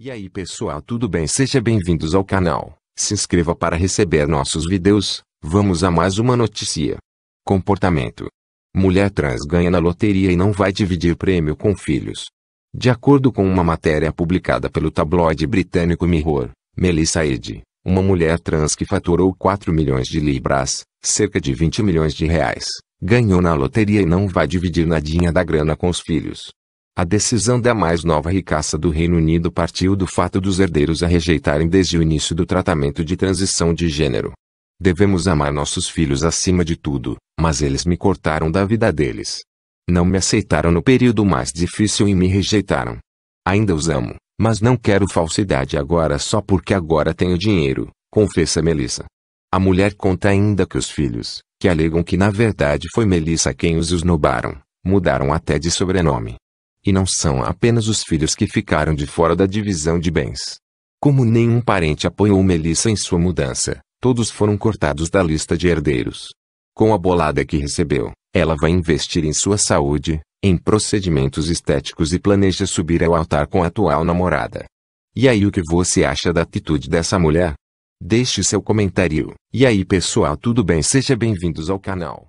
E aí pessoal tudo bem? Seja bem-vindos ao canal, se inscreva para receber nossos vídeos, vamos a mais uma notícia. Comportamento. Mulher trans ganha na loteria e não vai dividir prêmio com filhos. De acordo com uma matéria publicada pelo tabloide britânico Mirror, Melissa Ed, uma mulher trans que faturou 4 milhões de libras, cerca de 20 milhões de reais, ganhou na loteria e não vai dividir nadinha da grana com os filhos. A decisão da mais nova ricaça do Reino Unido partiu do fato dos herdeiros a rejeitarem desde o início do tratamento de transição de gênero. Devemos amar nossos filhos acima de tudo, mas eles me cortaram da vida deles. Não me aceitaram no período mais difícil e me rejeitaram. Ainda os amo, mas não quero falsidade agora só porque agora tenho dinheiro, confessa Melissa. A mulher conta ainda que os filhos, que alegam que na verdade foi Melissa quem os esnobaram, mudaram até de sobrenome e não são apenas os filhos que ficaram de fora da divisão de bens. Como nenhum parente apoiou Melissa em sua mudança, todos foram cortados da lista de herdeiros. Com a bolada que recebeu, ela vai investir em sua saúde, em procedimentos estéticos e planeja subir ao altar com a atual namorada. E aí o que você acha da atitude dessa mulher? Deixe seu comentário. E aí pessoal, tudo bem? Seja bem-vindos ao canal.